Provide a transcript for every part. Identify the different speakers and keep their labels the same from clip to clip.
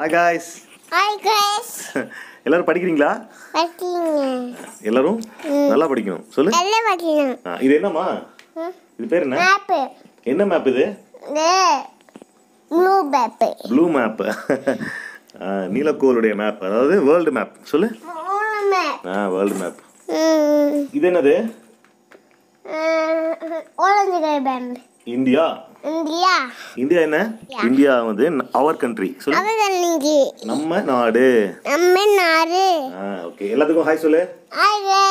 Speaker 1: hi guys
Speaker 2: hi guys
Speaker 1: எல்லாரும் படிக்கிறீங்களா எல்லாரும் நல்லா படிக்கணும் சொல்லு நல்லா
Speaker 2: படிக்கணும்
Speaker 1: இது என்னம்மா இது பேர் என்ன மேப் என்ன மேப் இது
Speaker 2: ப்ளூ மேப்
Speaker 1: ப்ளூ மேப் நீலக்கோளுடைய மேப் அதாவது வேர்ல்டு மேப் சொல்லு மேப் ஆ வேர்ல்டு மேப் இது என்னது
Speaker 2: orange colour band India India
Speaker 1: India என்ன இந்தியா வந்து அவர் கண்ட்ரி சொல்லு நம்ம நாடு
Speaker 2: நம்ம நாடு
Speaker 1: ஓகே எல்லாத்துக்கும் ஹாய் சொல்லு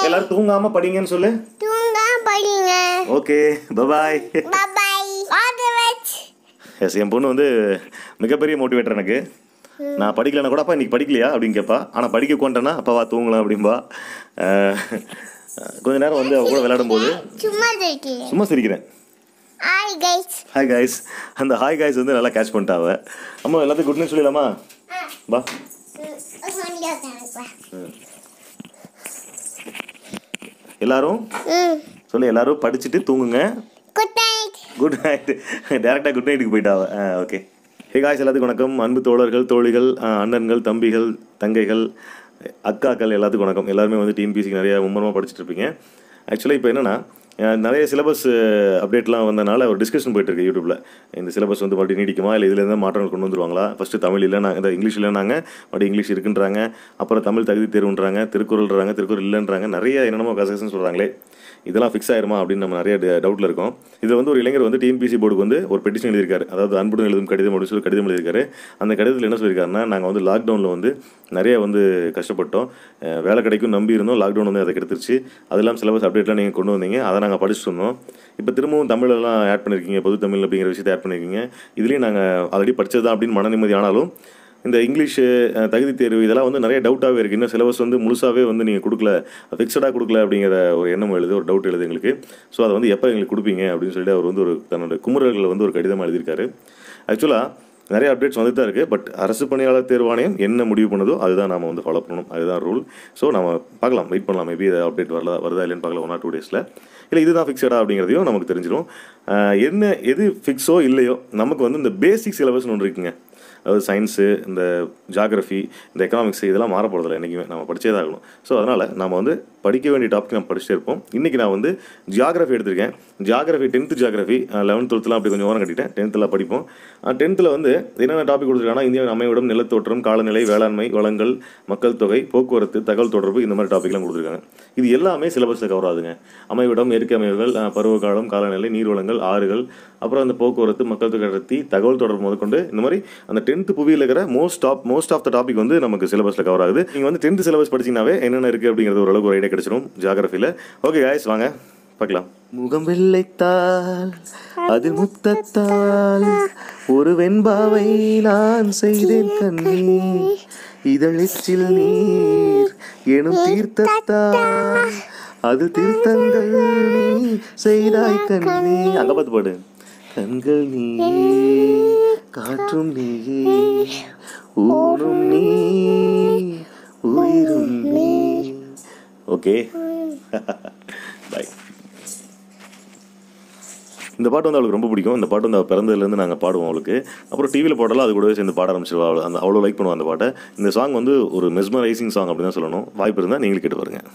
Speaker 1: எல்லாரும் தூங்காம படிங்கன்னு சொல்லு
Speaker 2: தூங்காம படிங்க
Speaker 1: okay bye bye bye bye yes என் பொண்ணு வந்து மிகப்பெரிய மோட்டிவேட்டர் எனக்கு நான் படிக்கலனா கூட அப்பா இன்றைக்கி படிக்கலையா அப்படின்னு கேட்பா ஆனால் படிக்க அப்பா வா தூங்கலாம் அப்படின்பா கொஞ்ச நேரம் வந்து அவ கூட விளையாடும் போது
Speaker 2: சும்மா சிரிக்கிறேன் ஹாய் கைஸ்
Speaker 1: ஹாய் கைஸ் அந்த ஹாய் கைஸ் வந்து நல்லா கேட்ச் பண்ணிட்டாவ அம்மா எல்லாத்தையும் குட் நியூஸ் சொல்லிடலாமா பா எல்லாரும் சொல்லு எல்லாரும் படிச்சுட்டு தூங்குங்க குட் நைட் குட் நைட் டேரெக்டாக குட் நைட்டுக்கு போயிட்டாவ ஆ ஓகே ஹே காய்ஸ் எல்லாத்துக்கும் வணக்கம் அன்பு தோழர்கள் தோழிகள் அண்ணன்கள் தம்பிகள் தங்கைகள் அக்காக்கள் எல்லாத்துக்கும் வணக்கம் எல்லாருமே வந்து டிஎன்பிசிக்கு நிறையா மும்முரமாக படிச்சுட்டு இருப்பீங்க ஆக்சுவலாக இப்போ என்னென்னா நிறைய சிலபஸ் அப்டேட்லாம் வந்தனால ஒரு டிஸ்கஷன் போயிட்டுருக்கு யூடியூப்ல இந்த சிலபஸ் வந்து மறுபடியும் நீடிக்குமா இல்லை இதில் இருந்தால் மாற்றங்கள் கொண்டு வந்துருவாங்களா ஃபஸ்ட்டு தமிழ் இல்லைனா நாங்கள் இந்த இங்கிலீஷ் இல்லைனாங்க மறுபடியும் இங்கிலீஷ் இருக்குன்றாங்க அப்புறம் தமிழ் தகுதி தேர்வுன்றாங்க திருக்குறள்ன்றாங்க திருக்குறள் இல்லைன்றாங்க நிறைய என்னென்னமோ கசகசன் சொல்கிறாங்களே இதெல்லாம் ஃபிக்ஸ் ஆயிருமா அப்படின்னு நம்ம நிறைய டவுட்டில் இருக்கும் இதில் வந்து ஒரு இளைஞர் வந்து டிஎம்பிசி போர்டுக்கு வந்து ஒரு பெட்டிஷன் எழுதியிருக்காரு அதாவது அன்புடன் எழுதும் கடிதம் அப்படின்னு சொல்லி கடிதம் எழுதியிருக்காரு அந்த கடிதத்தில் என்ன சொல்லியிருக்காருனா நாங்கள் வந்து லாக்டவுனில் வந்து நிறைய வந்து கஷ்டப்பட்டோம் வேலை கிடைக்கும் நம்பி இருந்தோம் லாக்டவுன் வந்து அதை கெடுத்துருச்சு அதெல்லாம் சிலபஸ் அப்டேட்லாம் நீங்கள் கொண்டு வந்தீங்க அதனால் நாங்கள் படிச்சுட்டு இருந்தோம் இப்போ திரும்பவும் தமிழெல்லாம் ஆட் பண்ணியிருக்கீங்க பொது தமிழ் அப்படிங்கிற விஷயத்தை ஆட் பண்ணியிருக்கீங்க இதுலேயும் நாங்கள் ஆல்ரெடி படித்தது தான் அப்படின்னு மன நிம்மதி ஆனாலும் இந்த இங்கிலீஷு தகுதி தேர்வு இதெல்லாம் வந்து நிறைய டவுட்டாகவே இருக்குது இன்னும் சிலபஸ் வந்து முழுசாகவே வந்து நீங்கள் கொடுக்கல ஃபிக்ஸடாக கொடுக்கல அப்படிங்கிற ஒரு எண்ணம் எழுது ஒரு டவுட் எழுது எங்களுக்கு ஸோ அதை வந்து எப்போ எங்களுக்கு கொடுப்பீங்க அப்படின்னு சொல்லிட்டு அவர் வந்து ஒரு தன்னோட குமுறல்களை வந்து ஒரு கடிதமாக எழுதியிருக்காரு ஆக்சுவலாக நிறைய அப்டேட்ஸ் வந்து தான் இருக்குது பட் அரசு பணியாளர் தேர்வாணையம் என்ன முடிவு பண்ணுதோ அதுதான் நம்ம வந்து ஃபாலோ பண்ணணும் அதுதான் ரூல் ஸோ நம்ம பார்க்கலாம் வெயிட் பண்ணலாம் மேபி அப்டேட் வரல வருதா இல்லைன்னு பார்க்கலாம் ஒன் ஆர் டூ டேஸில் இல்லை இதுதான் ஃபிக்ஸடா அப்படிங்கிறதையும் நமக்கு தெரிஞ்சிடும் என்ன எது ஃபிக்ஸோ இல்லையோ நமக்கு வந்து இந்த பேசிக் சிலபஸ்னு ஒன்று இருக்குங்க அதாவது சயின்ஸு இந்த ஜாகிரஃபி இந்த எக்கனாமிக்ஸ் இதெல்லாம் மாற போகிறதில்ல என்றைக்குமே நம்ம படித்தே தான் ஆகணும் ஸோ அதனால் நம்ம வந்து படிக்க வேண்டிய டாபிக் நம்ம படிச்சுட்டே இருப்போம் இன்றைக்கி நான் வந்து ஜியாகிரஃபி எடுத்திருக்கேன் ஜியாகிரஃபி டென்த்து ஜியாகிரஃபி லெவன்த் டுவெல்த்லாம் அப்படி கொஞ்சம் ஓரம் கட்டிட்டேன் டென்த்தில் படிப்போம் டென்த்தில் வந்து என்னென்ன டாபிக் கொடுத்துருக்காங்கன்னா இந்தியாவின் அமைவிடம் நிலத்தோற்றம் காலநிலை வேளாண்மை வளங்கள் மக்கள் தொகை போக்குவரத்து தகவல் தொடர்பு இந்த மாதிரி டாபிக்லாம் கொடுத்துருக்காங்க இது எல்லாமே சிலபஸில் கவர் ஆகுதுங்க அமைவிடம் இயற்கை அமைவுகள் பருவகாலம் காலநிலை நீர்வளங்கள் ஆறுகள் அப்புறம் அந்த போக்குவரத்து மக்கள் தொகை தகவல் தொடர்பு முதற்கொண்டு இந்த மாதிரி அந்த டென்த் புவியில் இருக்கிற most of most of the topic வந்து நமக்கு சிலபஸில் கவர் ஆகுது நீங்கள் வந்து டென்த் சிலபஸ் படிச்சிங்கனாவே என்னென்ன இருக்குது அப்படிங்கிறது ஓரளவுக்கு ஒரு ஐடியா கிடைச்சிடும் ஜியாகிரஃபியில் ஓகே காய்ஸ் வாங்க பார்க்கலாம் முகம் வெள்ளைத்தால் அது முத்தத்தால் ஒரு வெண்பாவை நான் செய்தேன் கண்ணீ இதழிச்சில் நீர் எனும் தீர்த்தத்தால் அது தீர்த்தங்கள் நீ செய்தாய் கண்ணீ அங்க பார்த்து பாடு கண்கள் நீயே காற்றும் நீ ஊரும் நீ உயிரும் நீ ஓகே பாய் இந்த பாட்டு வந்து அவளுக்கு ரொம்ப பிடிக்கும் இந்த பாட்டு வந்து அவள் பிறந்ததுலேருந்து நாங்கள் பாடுவோம் அவளுக்கு அப்புறம் டிவியில் போட்டாலும் அது கூடவே சேர்ந்து பாட ஆரம்பிச்சிருவா அவள் அந்த அவ்வளோ லைக் பண்ணுவாள் அந்த பாட்டை இந்த சாங் வந்து ஒரு மெஸ்மரைசிங் சாங் அப்படின்னு தான் சொல்லணும் வாய்ப்பு இருந்தால் நீங்களும் கேட்டு பாருங்கள்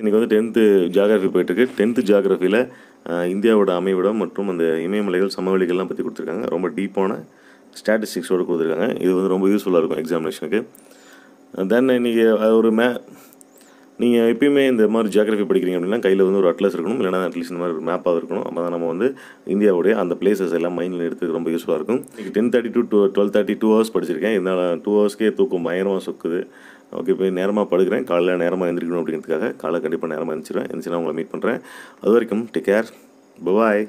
Speaker 1: இன்றைக்கி வந்து டென்த்து ஜாகிரஃபி போயிட்டுருக்கு டென்த்து ஜாகிரஃபியில் இந்தியாவோட அமைவிடம் மற்றும் அந்த இமயமலைகள் சமவெளிகள்லாம் பற்றி கொடுத்துருக்காங்க ரொம்ப டீப்பான ஸ்டாட்டிஸ்டிக்ஸோடு கொடுத்துருக்காங்க இது வந்து ரொம்ப யூஸ்ஃபுல்லாக இருக்கும் எக்ஸாமினேஷனுக்கு தென் இன்றைக்கி ஒரு மே நீங்கள் எப்பயுமே இந்த மாதிரி ஜியாகிரஃபி படிக்கிறீங்க அப்படின்னா கையில் வந்து ஒரு அட்லஸ் இருக்கணும் இல்லைனா அட்லீஸ்ட் இந்த மாதிரி ஒரு மேப்பாக இருக்கணும் அப்போ தான் நம்ம வந்து இந்தியாவுடைய அந்த பிளேசஸ் எல்லாம் மைண்டில் எடுத்துக்கு ரொம்ப யூஸ்ஃபுல்லாக இருக்கும் இன்றைக்கி ten thirty two two twelve thirty two hours படிச்சிருக்கேன் இதனால் டூ ஹவர்ஸ்க்கே தூக்கம் பயங்கரமாக சொக்குது ஓகே போய் நேரமாக படுக்கிறேன் காலையில் நேரமாக எழுந்திரிக்கணும் அப்படிங்கிறதுக்காக காலையில் கண்டிப்பாக நேரமாக எழுந்திரிச்சிடுவேன் எழுந்திரிச்சினா உங்களை மீட் பண்ணுறேன் அது வரைக்கும் டேக் கேர் பாய்